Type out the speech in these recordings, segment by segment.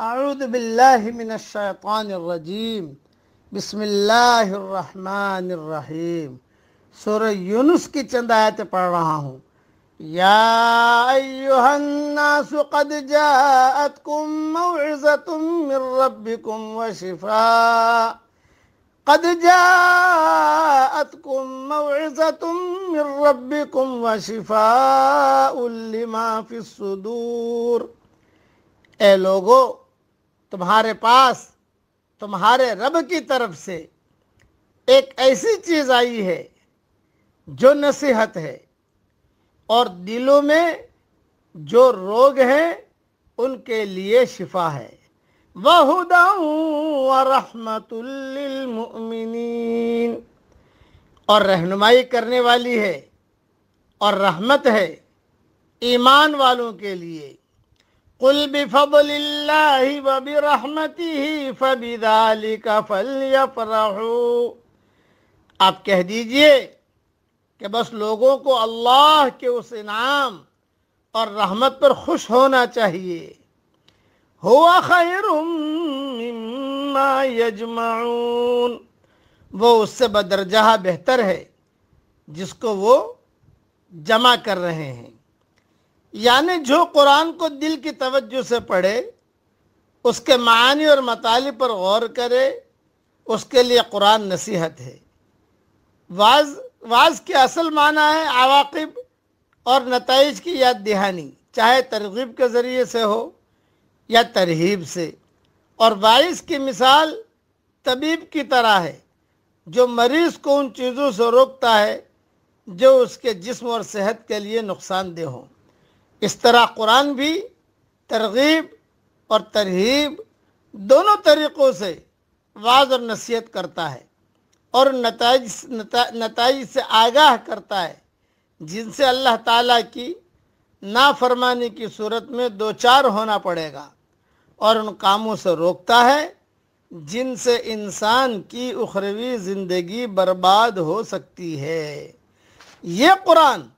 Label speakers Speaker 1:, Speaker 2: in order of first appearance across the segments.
Speaker 1: أعوذ بالله من الشيطان الرجيم بسم الله الرحمن الرحيم سورة يونس کی چند आयतें پڑھ رہا ہوں يا أيها الناس قد جاءتكم موعظة من ربكم وشفاء قد جاءتكم موعظة من ربكم وشفاء لما في الصدور اے لوگو तुम्हारे पास तुम्हारे रब की तरफ से एक ऐसी चीज़ आई है जो नसीहत है और दिलों में जो रोग हैं उनके लिए शिफा है वहुदा रहमतुल्लिन और रहनुमाई करने वाली है और रहमत है ईमान वालों के लिए قل بفضل الله وبرحمته فبذلك فليفرحوا आप कह दीजिए कि बस लोगों को अल्लाह के उस इनाम और रहमत पर खुश होना चाहिए हुआ खैर यजमाउन वो उससे बदरजहा बेहतर है जिसको वो जमा कर रहे हैं यानी जो कुरान को दिल की तवज्जो से पढ़े उसके मानी और मताली पर गौर करे उसके लिए कुरान नसीहत है वाज वाज के असल माना है आवाकब और नतज की याद दहानी चाहे तरगीब के ज़रिए से हो या तरहीब से और वाइस की मिसाल तबीब की तरह है जो मरीज़ को उन चीज़ों से रोकता है जो उसके जिस्म और सेहत के लिए नुकसानदेह हों इस तरह कुरान भी तरगीब और तरहीब दोनों तरीक़ों से वाज और नसीहत करता है और नतज नतज से आगाह करता है जिनसे अल्लाह ताला की नाफरमानी की सूरत में दो चार होना पड़ेगा और उन कामों से रोकता है जिनसे इंसान की उखरवी ज़िंदगी बर्बाद हो सकती है ये कुरान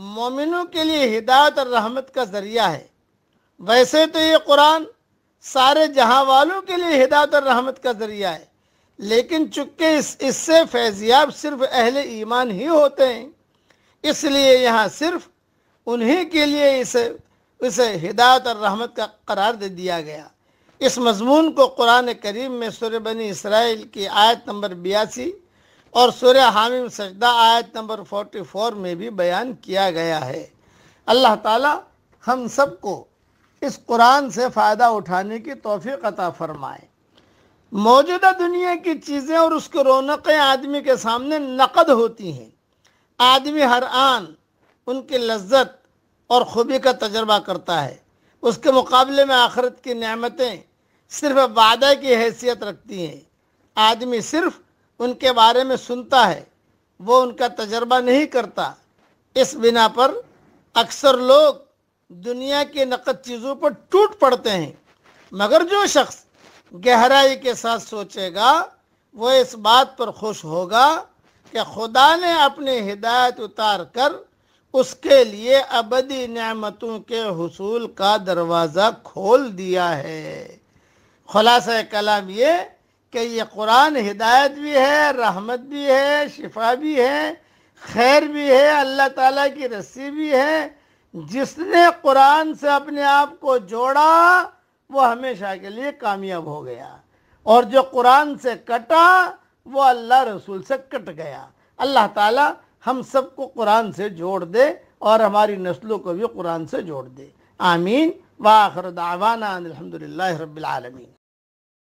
Speaker 1: मोमिनों के लिए हिदायत और रहमत का ज़रिया है वैसे तो ये कुरान सारे जहाँ वालों के लिए हिदायत और रहमत का ज़रिया है लेकिन चूँकि इस इससे फैजियाब सिर्फ अहले ईमान ही होते हैं इसलिए यहाँ सिर्फ उन्हीं के लिए इसे उसे हिदायत और रहमत का करार दे दिया गया इस मजमून को कुरान करीम में सुरबनी इसराइल की आयत नंबर बयासी और सूर्य हामिम सजदा आयत नंबर 44 में भी बयान किया गया है अल्लाह ताला हम सबको इस कुरान से फ़ायदा उठाने की तोफ़ी अता फरमाए मौजूदा दुनिया की चीज़ें और उसकी रौनकें आदमी के सामने नकद होती हैं आदमी हर आन उनकी लज्जत और खूबी का तजर्बा करता है उसके मुकाबले में आखरत की नमतें सिर्फ वादा की हैसियत रखती हैं आदमी सिर्फ़ उनके बारे में सुनता है वो उनका तजर्बा नहीं करता इस बिना पर अक्सर लोग दुनिया के नकद चीज़ों पर टूट पड़ते हैं मगर जो शख्स गहराई के साथ सोचेगा वो इस बात पर खुश होगा कि खुदा ने अपनी हिदायत उतार कर उसके लिए अबदी नमतों के हसूल का दरवाज़ा खोल दिया है खुलासा कलाम ये कि ये कुरान हिदायत भी है रहमत भी है शिफा भी है खैर भी है अल्लाह ताला की रस्सी भी है जिसने कुरान से अपने आप को जोड़ा वो हमेशा के लिए कामयाब हो गया और जो कुरान से कटा वो अल्लाह रसूल से कट गया अल्लाह ताला हम सबको कुरान से जोड़ दे और हमारी नस्लों को भी कुरान से जोड़ दे आमीन वाखर दावाना अलहमदिल्ला रबालमीन